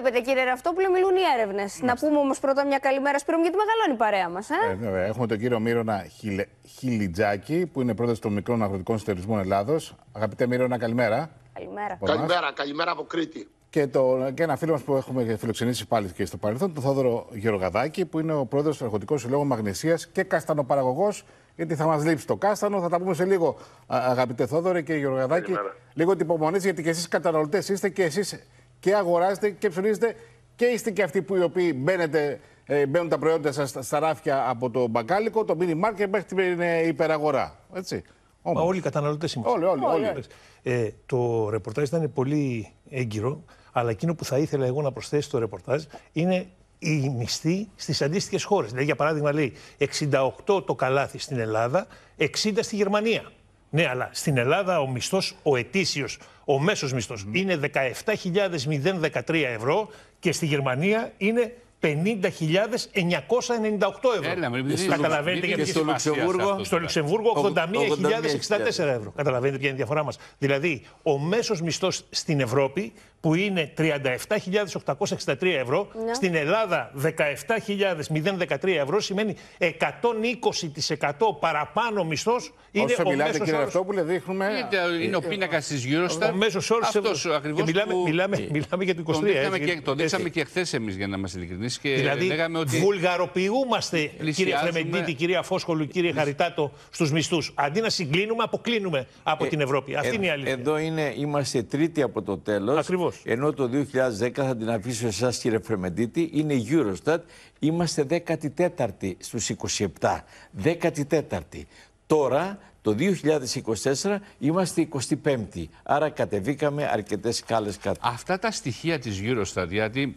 Βλέπετε, κύριε Ραυτόπουλο, μιλούν οι έρευνες. Να πούμε όμως πρώτα μια καλημέρα Σπύρο, γιατί μεγαλώνει η παρέα μας. Ε? Ε, βέβαια. Έχουμε τον κύριο Μύρονα Χιλε... Χιλιτζάκη, που είναι πρόεδρος των Μικρών Αγροτικών συντερισμών Ελλάδος. Αγαπητέ Μύρονα, καλημέρα. Καλημέρα. Καλημέρα, καλημέρα από Κρήτη. Και, το, και ένα φίλο μας που έχουμε φιλοξενήσει πάλι και στο παρελθόν, τον Θόδωρο Γεωργαδάκη, που είναι ο πρόεδρος του Αρχοντικού Συλλόγου Μαγνησίας και καστανοπαραγωγός. Γιατί θα μας λείψει το κάστανο, θα τα πούμε σε λίγο, αγαπητέ Θόδωρο και Γεωργαδάκη. Καλημέρα. Λίγο την υπομονή, γιατί και εσείς καταναλωτές είστε και εσείς και αγοράζετε και ψωνίζετε και είστε και αυτοί που οι οποίοι μπαίνετε, ε, μπαίνουν τα προϊόντα σας στα ράφια από το μπακάλικο, το μινι μάρκετ μέχρι την ε, υπεραγορά. Έτσι. Μα όλοι οι καταναλωτές είμαστε. Όλοι, όλοι, όλοι. Ε, το ρεπορτάζ ήταν πολύ έγκυρο, αλλά εκείνο που θα ήθελα εγώ να προσθέσω στο ρεπορτάζ είναι οι μισθοί στις αντίστοιχες χώρες. Δηλαδή, για παράδειγμα, λέει 68 το καλάθι στην Ελλάδα, 60 στη Γερμανία. Ναι, αλλά στην Ελλάδα ο μισθός, ο ετήσιος, ο μέσος μισθός είναι 17.013 ευρώ και στη Γερμανία είναι 50.998 ευρώ. Καταλαβαίνετε γιατί στο Λουξεμβούργο, στο Λουξεμβούργο 81.064 ευρώ. Καταλαβαίνετε ποια είναι η διαφορά μας. Δηλαδή, ο μέσος μισθός στην Ευρώπη που είναι 37.863 ευρώ, ναι. στην Ελλάδα 17.013 ευρώ, σημαίνει 120% παραπάνω μισθός είναι Όσο ο μιλάτε, κύριε δείχνουμε. Είναι, είναι ο ε, ε, πίνακας της Eurostat. Ο μέσος όρος ακριβώ. Μιλάμε, που... μιλάμε, ε, μιλάμε για το 23. Τον δείξαμε και, χθες εμείς, για να είμαστε ειλικρινείς. Δηλαδή, λέγαμε ότι βουλγαροποιούμαστε, κύριε Φρεμεντίτη, κυρία Φόσχολου, κύριε Χαριτάτο, στους μισθούς. Αντί να συγκλίνουμε, αποκλίνουμε από την Ευρώπη. Αυτή είναι η αλήθεια. Εδώ είναι, είμαστε τρίτη από το τέλος. Ακριβώς. Ενώ το 2010 θα την αφήσω εσάς, κύριε Φρεμεντίτη, είναι η Eurostat. Είμαστε 14η στου 27. 14η. Τώρα το 2024 είμαστε 25η. Άρα κατεβήκαμε αρκετές κάλε κάτω. Αυτά τα στοιχεία της Eurostat, γιατί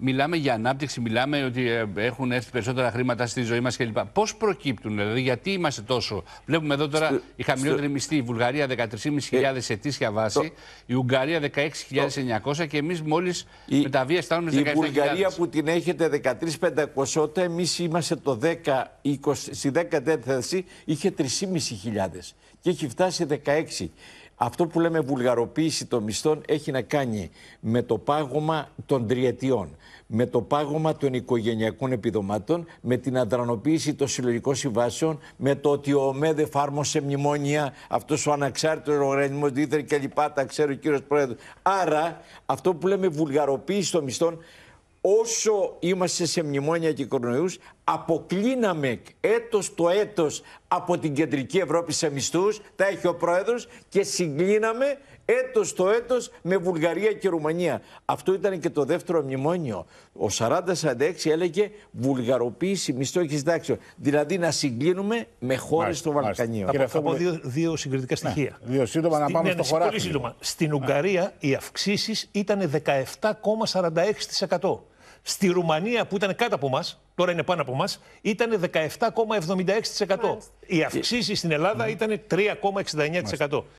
μιλάμε για ανάπτυξη, μιλάμε ότι ε, έχουν έρθει περισσότερα χρήματα στη ζωή μας κλπ. Πώς προκύπτουν, δηλαδή, γιατί είμαστε τόσο. Βλέπουμε εδώ τώρα στο, η χαμηλότερη στο... μισθή, η Βουλγαρία 13.500 ε, ετήσια βάση, η Ουγγαρία 16.900 και εμείς μόλις η... με τα βία 17.000. Η Βουλγαρία που την έχετε 13.500, εμείς είμαστε το 10, 20, στη 14η είχε 3.500 και έχει φτάσει 16. Αυτό που λέμε βουλγαροποίηση των μισθών έχει να κάνει με το πάγωμα των τριετιών, με το πάγωμα των οικογενειακών επιδομάτων, με την αδρανοποίηση των συλλογικών συμβάσεων, με το ότι ο ΟΜΕΔ εφάρμοσε μνημόνια, αυτός ο αναξάρτητος οργανισμός δίθεν κλπ. Τα ξέρει ο κύριος Πρόεδρος. Άρα, αυτό που λέμε βουλγαροποίηση των μισθών, όσο είμαστε σε μνημόνια και κορονοϊούς, αποκλίναμε έτος το έτος από την κεντρική Ευρώπη σε μισθούς, τα έχει ο πρόεδρος, και συγκλίναμε έτος το έτος με Βουλγαρία και Ρουμανία. Αυτό ήταν και το δεύτερο μνημόνιο. Ο 40-46 έλεγε βουλγαροποίηση μισθό και Δηλαδή να συγκλίνουμε με χώρες του Βαλκανίου. Θα πω, δύο, δύο συγκριτικά ναι. στοιχεία. Δύο σύντομα να πάμε ναι, στο ναι, χωράφι. σύντομα. Στην Ουγγαρία οι αυξήσεις ήταν 17,46%. Στη Ρουμανία που ήταν κάτω από εμάς, τώρα είναι πάνω από εμάς, ήταν 17,76%. Οι αυξήσεις στην Ελλάδα ναι. ήταν 3,69%.